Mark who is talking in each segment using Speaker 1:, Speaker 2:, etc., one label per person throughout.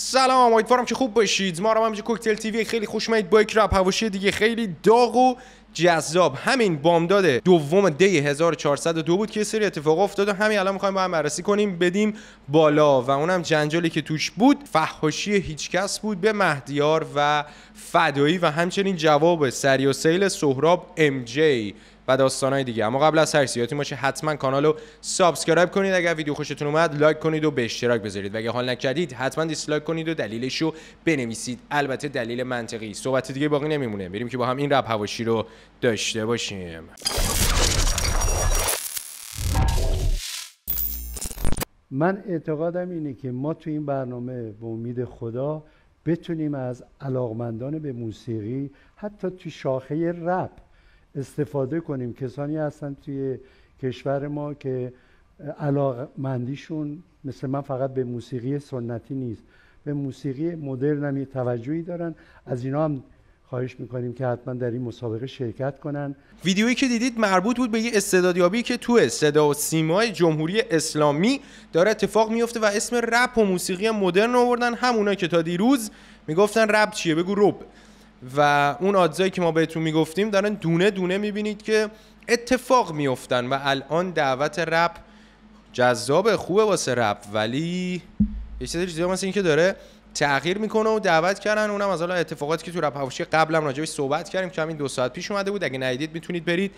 Speaker 1: سلام امیدوارم که خوب باشید ما رو همینجا کوکتل تیوی خیلی خوش با یک رپ حواشی دیگه خیلی داغ و جذاب همین بامداد دوم دی 1402 بود که سری اتفاق افتاد و همین الان میخوایم با هم بررسی کنیم بدیم بالا و اونم جنجالی که توش بود فحاشی هیچکس بود به مهدیار و فدایی و همچنین جواب سری و سیل سهراب ام جی و داستانهای دیگه اما قبل از هر سیاتی ماشه حتما کانال رو سابسکرایب کنید اگر ویدیو خوشتون اومد لایک کنید و به اشتراک بذارید و اگر حال نکردید حتما دیسلایک کنید و دلیلش رو بنویسید البته دلیل منطقی صحبت دیگه باقی نمیمونه بریم که با هم این رب هواشی رو داشته باشیم من اعتقادم اینه که ما تو این برنامه به امید خدا بتونیم از علاقمندان به موسیقی حتی تو شاخه رپ استفاده کنیم کسانی هستن توی کشور ما که مندیشون مثل من فقط به موسیقی سنتی نیست به موسیقی مدرن هم توجهی دارن از اینا هم خواهش میکنیم که حتما در این مسابقه شرکت کنن ویدیویی که دیدید مربوط بود به یه استعدادیابی که تو صدا و سیمای جمهوری اسلامی داره اتفاق میفته و اسم رپ و موسیقی مدرن رو آوردن همونا که تا دیروز میگفتن رپ چیه بگو رپ و اون آدزایی که ما بهتون میگفتیم دارن دونه دونه میبینید که اتفاق میفتن و الان دعوت رپ جذاب خوبه واسه رپ ولی یه چیزی مثل اینکه داره تغییر میکنه و دعوت کردن اونم از حالا اتفاقاتی که تو رپ هاوشی قبلا راجعش صحبت کردیم که همین دو ساعت پیش اومده بود اگه ندیدید میتونید برید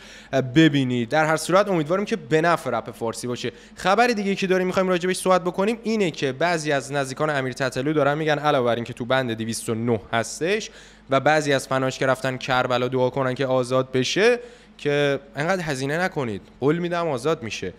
Speaker 1: ببینید در هر صورت امیدواریم که به نفع رپ فارسی باشه خبر دیگه که داریم میخوایم راجعش صحبت بکنیم اینه که بعضی از نزدیکان امیر تتلو دارن میگن علاوه بر اینکه تو بند 209 هستش و بعضی از فناش که رفتن کربلا دعا کنن که آزاد بشه که انقدر هزینه نکنید قول میدم آزاد میشه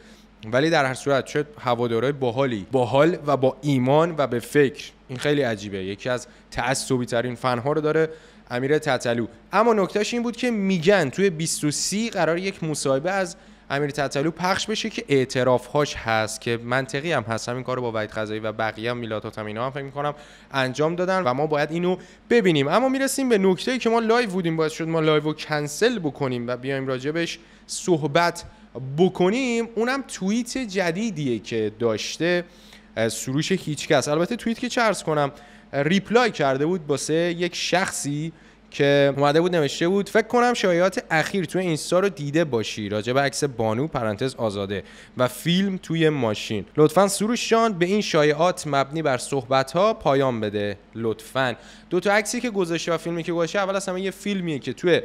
Speaker 1: ولی در هر صورت چه هوادارای باحالی باحال و با ایمان و به فکر این خیلی عجیبه یکی از تعصبی ترین فنها رو داره امیر تتلو اما نکتهش این بود که میگن توی 23 قرار یک مصاحبه از امیر تتلو پخش بشه که اعترافهاش هست که منطقی هم هست همین رو با وید خزایی و بقیه هم میلاد هم اینا هم فکر میکنم انجام دادن و ما باید اینو ببینیم اما میرسیم به نکته که ما لایو بودیم باید شد ما لایو رو کنسل بکنیم و بیایم راجبش صحبت بکنیم اونم توییت جدیدیه که داشته سروش هیچکس البته توییت که چرس کنم ریپلای کرده بود باسه یک شخصی که اومده بود نوشته بود فکر کنم شایعات اخیر توی اینستا رو دیده باشی راجع به عکس بانو پرانتز آزاده و فیلم توی ماشین لطفا سروش جان به این شایعات مبنی بر صحبت ها پایان بده لطفا دو تا عکسی که گذاشته و فیلمی که گذاشته اول از همه یه فیلمیه که توی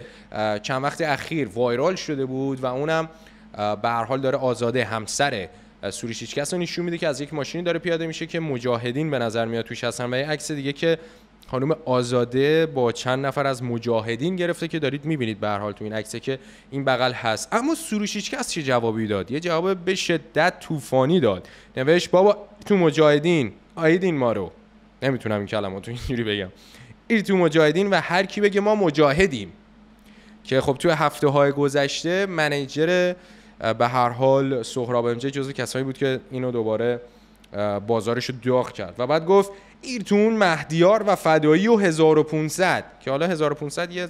Speaker 1: چند وقت اخیر وایرال شده بود و اونم به هر حال داره آزاده همسر سوریشیچکس رو نشون میده که از یک ماشینی داره پیاده میشه که مجاهدین به نظر میاد توش هستن و یه عکس دیگه که خانم آزاده با چند نفر از مجاهدین گرفته که دارید میبینید به هر حال تو این عکسه که این بغل هست اما کس چه جوابی داد یه جواب به شدت طوفانی داد نوشت بابا تو مجاهدین آیدین ما رو نمیتونم این کلمه تو اینجوری بگم ایر تو مجاهدین و هر کی بگه ما مجاهدیم که خب تو هفته های گذشته منیجر به هر حال سهراب امجه جزو کسایی بود که اینو دوباره بازارش رو داغ کرد و بعد گفت ایرتون مهدیار و فدایی و 1500 که حالا 1500 یه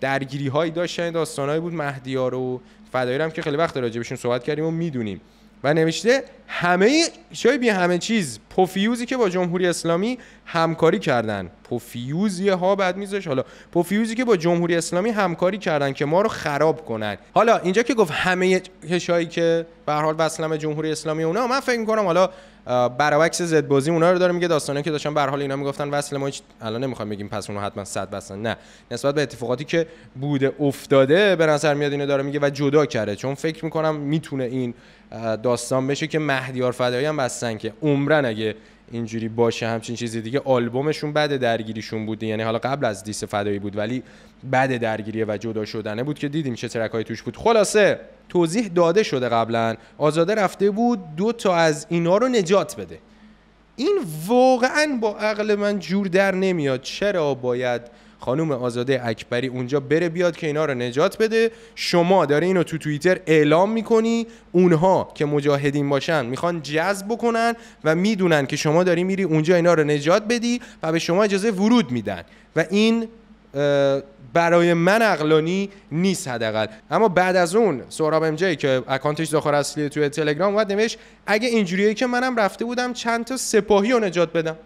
Speaker 1: درگیری هایی داشت یعنی بود مهدیار و فدایی هم که خیلی وقت راجع بهشون صحبت کردیم و میدونیم و نوشته همه شاید بیه همه چیز پوفیوزی که با جمهوری اسلامی همکاری کردن پوفیوزی ها بعد میذاش حالا پوفیوزی که با جمهوری اسلامی همکاری کردن که ما رو خراب کنن حالا اینجا که گفت همه کشایی که به حال وصلم جمهوری اسلامی اونا من فکر میکنم حالا برعکس زد بازی اونا رو داره میگه داستانه که داشتن به حال اینا میگفتن وصل ما هیچ الان نمیخوام بگیم پس اونها حتما صد بسن نه نسبت به اتفاقاتی که بوده افتاده به نظر میاد اینو داره میگه و جدا کرده چون فکر میکنم میتونه این داستان بشه که مهدیار فدایی هم بستن که عمرن اگه اینجوری باشه همچین چیزی دیگه آلبومشون بعد درگیریشون بود یعنی حالا قبل از دیس فدایی بود ولی بعد درگیریه و جدا شدنه بود که دیدیم چه های توش بود خلاصه توضیح داده شده قبلا آزاده رفته بود دو تا از اینا رو نجات بده این واقعا با عقل من جور در نمیاد چرا باید خانوم آزاده اکبری اونجا بره بیاد که اینا رو نجات بده شما داره اینو تو توییتر اعلام میکنی اونها که مجاهدین باشن میخوان جذب بکنن و میدونن که شما داری میری اونجا اینا رو نجات بدی و به شما اجازه ورود میدن و این برای من اقلانی نیست حداقل اما بعد از اون سهراب ام که اکانتش داخل اصلی توی تلگرام اومد نمیش اگه اینجوریه که منم رفته بودم چند تا سپاهی رو نجات بدم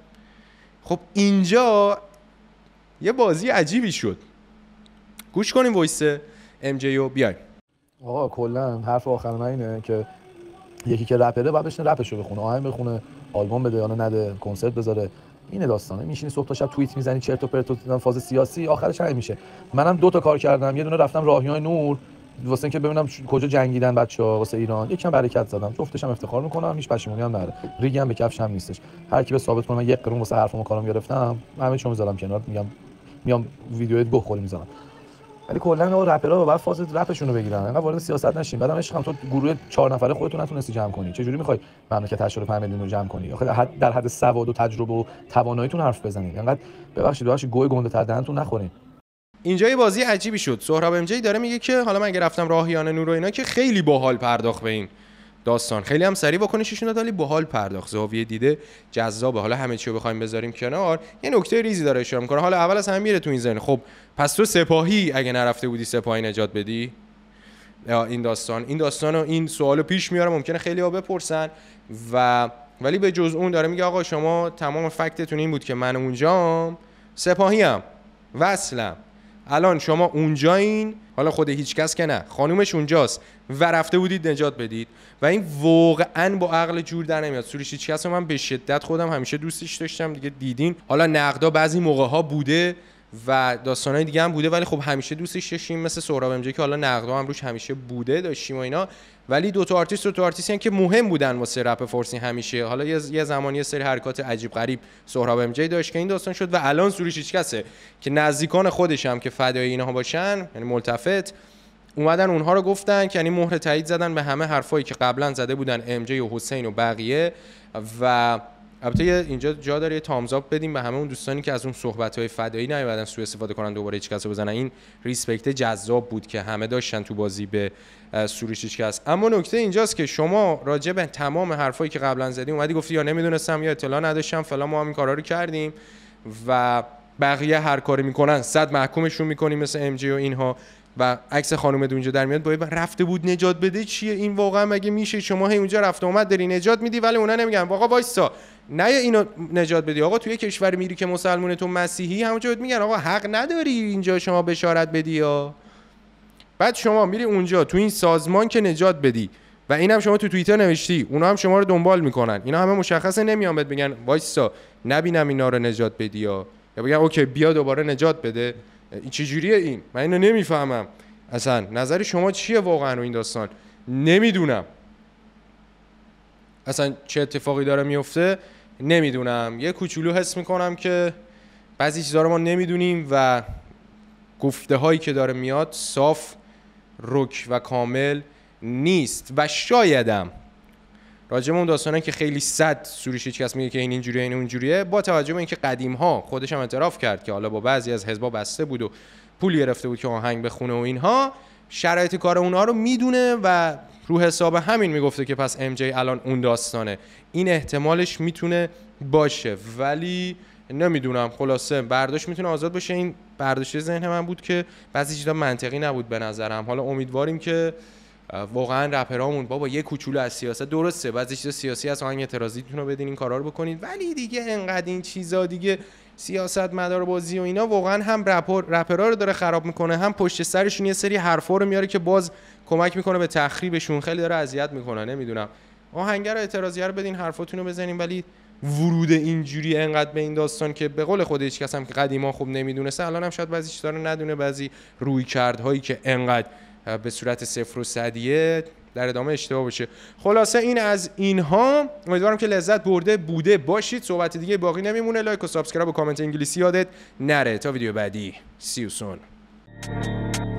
Speaker 1: خب اینجا یه بازی عجیبی شد گوش کنیم وایس ام جی رو بیایم آقا کلا حرف آخر من اینه که یکی که رپره بعد بشینه رپشو بخونه آهنگ بخونه آلبوم بده یا نده کنسرت بذاره اینه داستانه میشینی صبح تا شب توییت میزنی چرت و پرت فاز سیاسی آخرش همین میشه منم دو تا کار کردم یه دونه رفتم راهیان نور واسه اینکه ببینم کجا جنگیدن بچه ها واسه ایران یکم برکت زدم جفتش هم افتخار میکنم هیچ پشیمونی هم نداره ریگم به کفش هم نیستش هر کی به ثابت کنم من یک قرون واسه حرفم کارم گرفتم همه چون میذارم کنار میگم میام ویدیویت بخوری میزنم ولی کلا نه رپرها بعد فاز رپشون رو بگیرن انقدر وارد سیاست نشین بعدم عشقم تو گروه چهار نفره خودتون نتونستی جمع کنی چه جوری میخوای مملکت 85 میلیون رو جمع کنی آخه حد در حد سواد و تجربه و تواناییتون حرف بزنید انقدر ببخشید ببخشید گوی گنده دهنتون نخورین اینجای بازی عجیبی شد سهراب ام داره میگه که حالا من اگه رفتم راهیان نور و اینا که خیلی باحال پرداخت به این داستان خیلی هم سریع واکنششون داد ولی باحال پرداخت زاویه دیده جذاب حالا همه چی رو بخوایم بذاریم کنار یه نکته ریزی داره اشاره میکنه حالا اول از همه میره تو این زن خب پس تو سپاهی اگه نرفته بودی سپاهی نجات بدی این داستان این داستان و این سوالو پیش میاره، ممکنه خیلی ها بپرسن و ولی به جز اون داره میگه آقا شما تمام فکتتون این بود که من اونجام هم وصلم الان شما اونجا این حالا خود هیچکس که نه خانومش اونجاست و رفته بودید نجات بدید و این واقعا با عقل جور در نمیاد سوریش کس من به شدت خودم همیشه دوستش داشتم دیگه دیدین حالا نقدا بعضی موقع ها بوده و داستانای دیگه هم بوده ولی خب همیشه دوستش داشتیم مثل سهراب امجی که حالا نقدها هم روش همیشه بوده داشتیم و اینا ولی دو تا آرتیست دو تا آرتیستی هم که مهم بودن واسه رپ فارسی همیشه حالا یه زمانی یه سری حرکات عجیب غریب سهراب امجی داشت که این داستان شد و الان سروش هیچ کسه که نزدیکان خودش هم که فدای اینها باشن یعنی ملتفت اومدن اونها رو گفتن که یعنی مهر تایید زدن به همه حرفایی که قبلا زده بودن امجی و حسین و بقیه و البته اینجا جا داره یه تامزاب بدیم به همه اون دوستانی که از اون صحبت های فدایی نیومدن سوء استفاده کنن دوباره هیچ کسو بزنن این ریسپکت جذاب بود که همه داشتن تو بازی به سوریش هیچ کس اما نکته اینجاست که شما راجع به تمام حرفایی که قبلا زدیم اومدی گفتی یا نمیدونستم یا اطلاع نداشتم فلان ما هم این کارا رو کردیم و بقیه هر کاری میکنن صد محکومشون میکنیم مثل ام جی و اینها و عکس خانم اونجا در میاد باید رفته بود نجات بده چیه این واقعا مگه میشه شما هی اونجا رفت اومد داری نجات میدی ولی اونا نمیگن واقعا وایسا نه اینو نجات بدی آقا تو یه کشور میری که مسلمون تو مسیحی همونجا بهت میگن آقا حق نداری اینجا شما بشارت بدی یا بعد شما میری اونجا تو این سازمان که نجات بدی و این هم شما تو توییتر نوشتی اونا هم شما رو دنبال میکنن اینا همه مشخصه نمیان بهت میگن وایسا نبینم اینا رو نجات بدی یا یا بگن اوکی بیا دوباره نجات بده این چه چجوریه این من اینو نمیفهمم اصلا نظر شما چیه واقعا رو این داستان نمیدونم اصلا چه اتفاقی داره میفته نمیدونم یه کوچولو حس میکنم که بعضی چیزها رو ما نمیدونیم و گفته هایی که داره میاد صاف رک و کامل نیست و شایدم راجع اون داستانه که خیلی صد سوریش هیچ کس میگه که این اینجوریه این اونجوریه با توجه به اینکه قدیم ها خودش هم اعتراف کرد که حالا با بعضی از حزبا بسته بود و پول گرفته بود که آهنگ بخونه و اینها شرایط کار اونها رو میدونه و رو حساب همین میگفته که پس ام جی الان اون داستانه این احتمالش میتونه باشه ولی نمیدونم خلاصه برداشت میتونه آزاد باشه این برداشت ذهن من بود که بعضی چیزا منطقی نبود به نظرم حالا امیدواریم که واقعا رپرامون بابا یه کوچولو از سیاست درسته بعضی چیزا سیاسی از آهنگ اعتراضیتون رو بدین این کارا رو بکنید ولی دیگه انقدر این چیزا دیگه سیاست مدار بازی و اینا واقعا هم رپر رپرا رو داره خراب میکنه هم پشت سرشون یه سری حرفا رو میاره که باز کمک میکنه به تخریبشون خیلی داره اذیت میکنه نمیدونم آهنگر اعتراضیه رو بدین حرفاتون رو بزنین ولی ورود اینجوری انقدر به این داستان که به قول خود هیچ کس هم که قدیما خوب نمیدونسته الان هم شاید بعضی چیزا رو ندونه بعضی روی کردهایی که انقدر به صورت صفر و صدیه در ادامه اشتباه باشه خلاصه این از اینها امیدوارم که لذت برده بوده باشید صحبت دیگه باقی نمیمونه لایک و سابسکرایب و کامنت انگلیسی یادت نره تا ویدیو بعدی سی you